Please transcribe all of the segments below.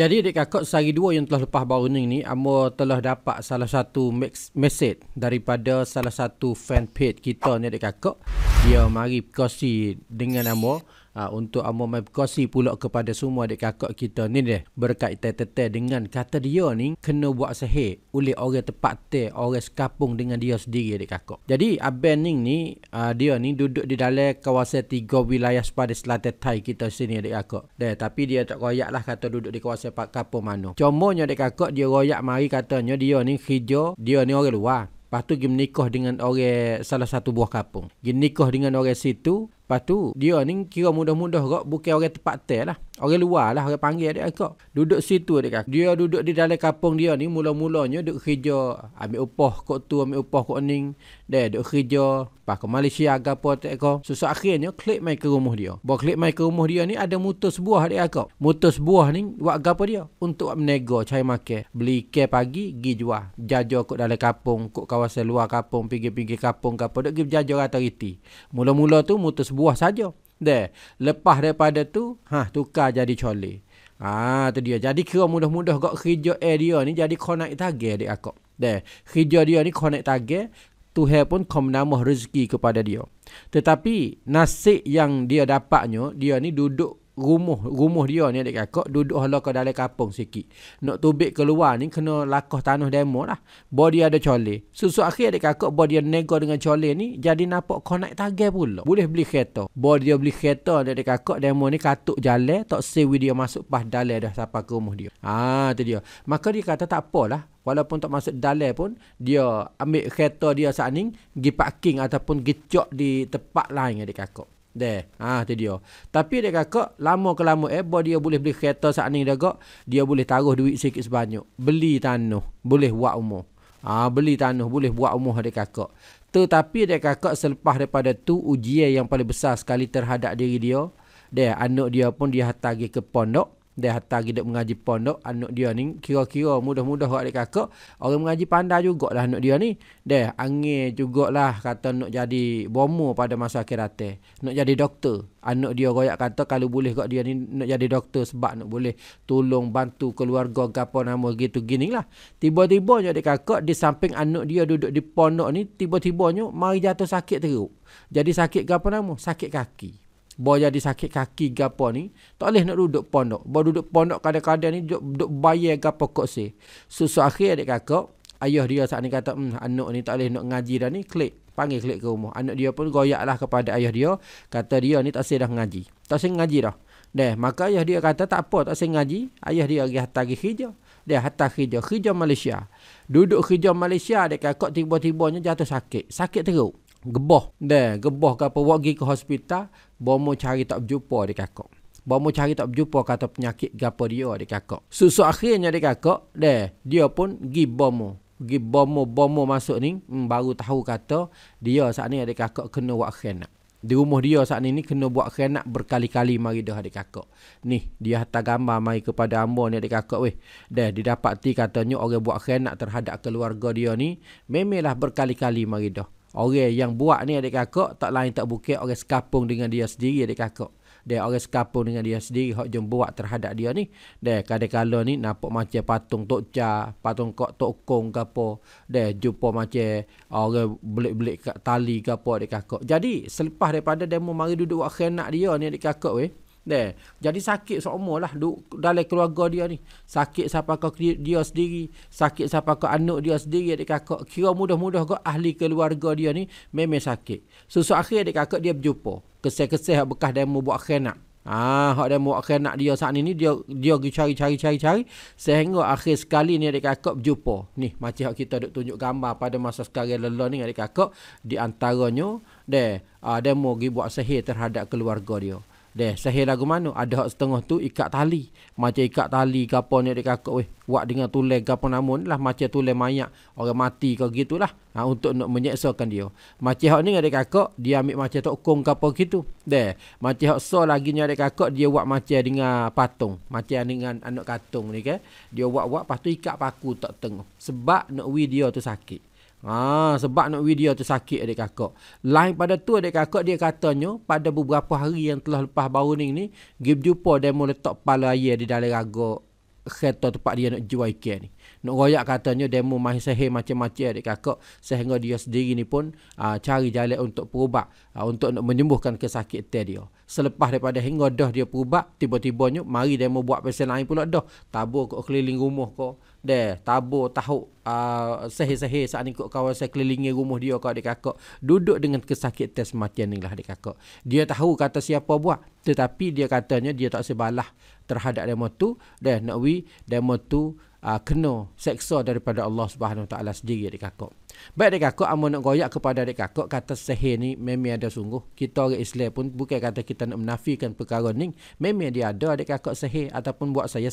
Jadi Dek kakak sehari dua yang telah lepas baru ni, Amo telah dapat salah satu message daripada salah satu fanpage kita ni adik kakak. Dia mari kasi dengan Amo ha, untuk Amor Mai kasi pula kepada semua adik kakak kita ni deh berkait tetap dengan kata dia ni kena buat sehat oleh orang tepat te, orang sekapung dengan dia sendiri adik kakak. Jadi Abening ni uh, dia ni duduk di dalam kawasan tiga wilayah pada selatan Thai kita sini adik kakak. Deh, tapi dia tak royak lah kata duduk di kawasan Pak Kapur mano Cumanya adik kakak dia royak mari katanya dia ni hijau, dia ni orang luar. Lepas tu pergi menikah dengan orang salah satu buah kapung. Pergi menikah dengan orang situ. Lepas tu dia ni kira mudah-mudah kot bukan orang tempat tel lah. Orang luar lah orang panggil dia kot. Duduk situ dia kata. Dia duduk di dalam kampung dia ni mula-mulanya duduk kerja. Ambil upah kot tu ambil upah kot ni. Dia duduk kerja. Lepas ke Malaysia agak apa tak kot. So, so akhirnya klik mai ke rumah dia. Buat klik mai ke rumah dia ni ada mutus buah dia kot. Mutus buah ni buat apa dia? Untuk buat menego cari makan. Beli ke pagi pergi jual. Jajah kot dalam kampung. Kot kawasan luar kampung. Pergi-pergi kampung ke apa. Duduk pergi jajah rata riti. Mula-mula tu mutus buah buah saja. Deh, lepas daripada tu, ha tukar jadi coli. Ha tu dia. Jadi kira mudah-mudah gak kerja eh dia ni jadi konek tage dek aku, Deh, kerja dia ni konek tage Tuhan pun kom nama rezeki kepada dia. Tetapi nasi yang dia dapatnya, dia ni duduk rumah rumah dia ni adik kakak duduk hala ke dalam kampung sikit nak tubik keluar ni kena lakah tanah demo lah body ada chole. susu akhir adik kakak body nego dengan chole ni jadi nampak connect tagih pula boleh beli kereta body dia beli kereta adik kakak demo ni katuk jalan tak sewi dia masuk pas dalam dah sampai ke rumah dia ha tu dia maka dia kata tak apalah Walaupun tak masuk dalam pun Dia ambil kereta dia saat ni Pergi parking ataupun gicok di tempat lain adik kakak Deh, ha, ah tu dia. Tapi dia kata lama ke lama eh bo dia boleh beli kereta saat ni dia kata, dia boleh taruh duit sikit sebanyak. Beli tanah, boleh buat rumah. Ha, ah beli tanah boleh buat rumah dia kata. Tetapi dia kata selepas daripada tu ujian yang paling besar sekali terhadap diri dia, deh anak dia pun dia hantar ke pondok dia hantar kita mengaji pondok anak dia ni kira-kira mudah-mudah adik kakak orang mengaji pandai lah anak dia ni dia angin lah kata nak jadi bomo pada masa akhirat nak jadi doktor anak dia royak kata kalau boleh kok dia ni nak jadi doktor sebab nak boleh tolong bantu keluarga gapo nama gitu gini lah tiba-tiba nya adik kakak di samping anak dia duduk di pondok ni tiba-tibanya tiba mari jatuh sakit teruk jadi sakit gapo nama sakit kaki boleh jadi sakit kaki gapo ni, tak boleh nak duduk pondok. Boleh duduk pondok kadang-kadang ni duduk, duduk bayar gapo kok se. Susu akhir adik kakak, ayah dia saat ni kata, "Hmm, anak ni tak boleh nak ngaji dah ni, klik." Panggil klik ke rumah. Anak dia pun goyaklah kepada ayah dia, kata dia ni tak sedah ngaji. Tak sedah ngaji dah. Deh, maka ayah dia kata tak apa tak sedah ngaji. Ayah dia pergi hantar ke hijau. Dia hantar hijau, hijau Malaysia. Duduk hijau Malaysia, adik kakak tiba-tibanya jatuh sakit. Sakit teruk geboh deh geboh ke apa pergi ke hospital bomo cari tak berjumpa di kakak bomo cari tak berjumpa kata penyakit gapo dia di kakak susu akhirnya di kakak deh dia pun gi bomo gi bomo bomo masuk ni hmm, baru tahu kata dia saat ni ada kakak kena buat khianat di rumah dia saat ini kena buat khianat berkali-kali mari dah adik kakak. Ni dia hantar gambar mari kepada ambo ni adik kakak weh. deh. didapati katanya orang buat khianat terhadap keluarga dia ni memanglah berkali-kali mari dah. Orang yang buat ni adik kakak tak lain tak bukit, orang sekapung dengan dia sendiri adik kakak. Dia orang sekapung dengan dia sendiri hak jom buat terhadap dia ni. Dia kadang-kadang ni nampak macam patung tok ca, patung kok tokong ke apa. Dia jumpa macam orang belik-belik tali ke apa adik kakak. Jadi selepas daripada dia mau mari duduk buat khianat dia ni adik kakak weh. Deh. Jadi sakit semua lah duk, dalam keluarga dia ni. Sakit siapa kau dia sendiri. Sakit siapa kau anak dia sendiri adik kakak. Kira mudah-mudah kau ahli keluarga dia ni memang sakit. Susu akhir adik kakak dia berjumpa. Kesih-kesih bekas dia buat khenak. Ah, ha, hak dia mau akhir nak dia saat ini dia dia pergi cari cari cari cari sehingga akhir sekali ni adik kakak berjumpa. Ni macam hak kita duk tunjuk gambar pada masa sekali lelah ni adik kakak di antaranya dia ah, dia pergi buat sahih terhadap keluarga dia. Deh, sahih lagu mana? Ada hak setengah tu ikat tali. Macam ikat tali ke apa ni dekat kakak weh. Buat dengan tulis ke apa namun lah. Macam tulis mayak orang mati ke gitu lah. Ha, untuk nak menyeksakan dia. Macam hak ni dengan kakak, dia ambil macam tokong ke gitu. Deh, macam hak so lagi ni kakak, dia buat macam dengan patung. Macam dengan anak katung ni kan. Dia buat-buat, lepas tu ikat paku tak tengok. Sebab nak video tu sakit. Ah sebab nak video tu sakit adik kakak. Lain pada tu adik kakak dia katanya pada beberapa hari yang telah lepas baru ni ni gib dia mau letak kepala ayah di dalam rago kereta tempat dia nak jual ikan ni. Nak royak katanya dia mau mahir sehe macam-macam adik kakak sehingga dia sendiri ni pun aa, ah, cari jalan untuk perubat aa, ah, untuk nak menyembuhkan kesakitan dia. Selepas daripada hingga dah dia perubat tiba-tibanya tiba mari dia mau buat pesan lain pula dah. Tabur kat keliling rumah kau de tabu tahu uh, ah, sehe saat ikut kawan saya kelilingi rumah dia kau adik kakak duduk dengan kesakit tes kematian ni lah adik kakak dia tahu kata siapa buat tetapi dia katanya dia tak sebalah terhadap demo tu de nak wi demo tu uh, kena seksa daripada Allah Subhanahu taala sendiri adik kakak Baik adik kakak amun nak koyak kepada adik kakak kata sahih ni memang ada sungguh. Kita orang Islam pun bukan kata kita nak menafikan perkara ni. Memang dia ada adik kakak sahih ataupun buat saya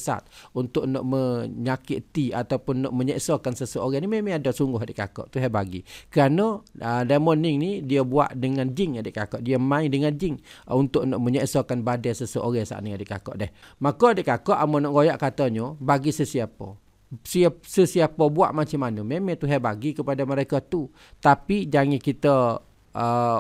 untuk nak menyakiti ataupun nak menyeksakan seseorang ni memang ada sungguh adik kakak. Tu bagi. Kerana uh, ah, demoning ni dia buat dengan jing adik kakak. Dia main dengan jing uh, untuk nak menyeksakan badan seseorang saat ni adik kakak deh. Maka adik kakak amun nak koyak katanya bagi sesiapa sesiapa buat macam mana memang Tuhan bagi kepada mereka tu tapi jangan kita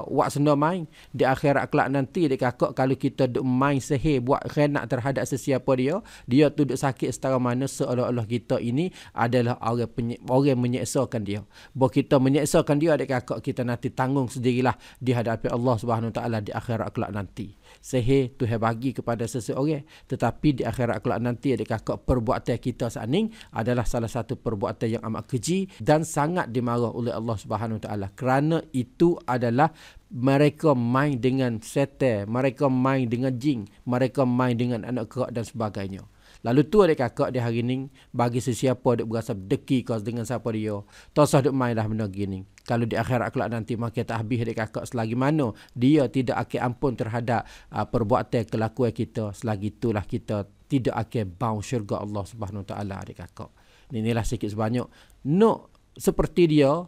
buat uh, seno main di akhirat kelak nanti dia kakak kalau kita duk main sehe buat renak terhadap sesiapa dia dia tu duk sakit setara mana seolah-olah kita ini adalah orang penye- orang menyeksakan dia bila kita menyeksakan dia dia kakak kita nanti tanggung sendirilah di hadapan Allah Subhanahu taala di akhirat kelak nanti sehe tu he bagi kepada seseorang tetapi di akhirat kelak nanti dia kakak perbuatan kita saat ini adalah salah satu perbuatan yang amat keji dan sangat dimarah oleh Allah Subhanahu taala kerana itu ada adalah mereka main dengan setan, mereka main dengan jing, mereka main dengan anak kerak dan sebagainya. Lalu tu adik kakak dia hari ni bagi sesiapa dia berasa deki kos dengan siapa dia. Tosah duk main dah benda gini. Kalau di akhirat kelak nanti makin tak habis adik kakak selagi mana dia tidak akan ampun terhadap uh, perbuatan kelakuan kita. Selagi itulah kita tidak akan bau syurga Allah Subhanahu taala adik kakak. Inilah sikit sebanyak. Nuk no, seperti dia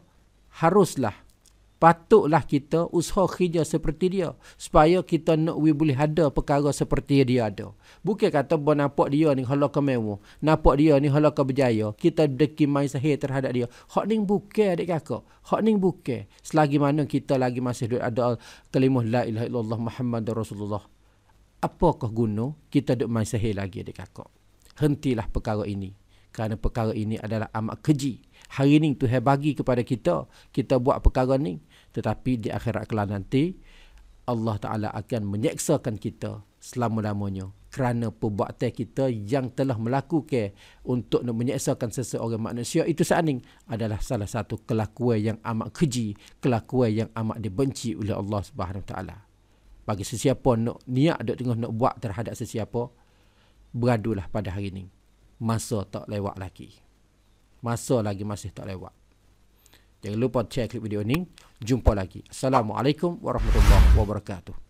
haruslah patutlah kita usaha kerja seperti dia supaya kita nak we boleh ada perkara seperti dia ada. Bukan kata bo nampak dia ni hala ke memu, nampak dia ni hala ke berjaya, kita deki mai sahih terhadap dia. Hak ning bukan adik kakak. Hak ning bukan selagi mana kita lagi masih duduk ada kalimah la ilaha illallah muhammadar rasulullah. Apakah guna kita duduk mai sahih lagi adik kakak? Hentilah perkara ini kerana perkara ini adalah amat keji. Hari ini Tuhan bagi kepada kita, kita buat perkara ini. Tetapi di akhirat kelak nanti, Allah Ta'ala akan menyeksakan kita selama-lamanya. Kerana perbuatan kita yang telah melakukan untuk menyeksakan seseorang manusia, itu saat ini adalah salah satu kelakuan yang amat keji, kelakuan yang amat dibenci oleh Allah Subhanahu Taala. Bagi sesiapa nak niat duk tengah nak buat terhadap sesiapa, beradulah pada hari ini masa tak lewat lagi. Masa lagi masih tak lewat. Jangan lupa share klip video ini. Jumpa lagi. Assalamualaikum warahmatullahi wabarakatuh.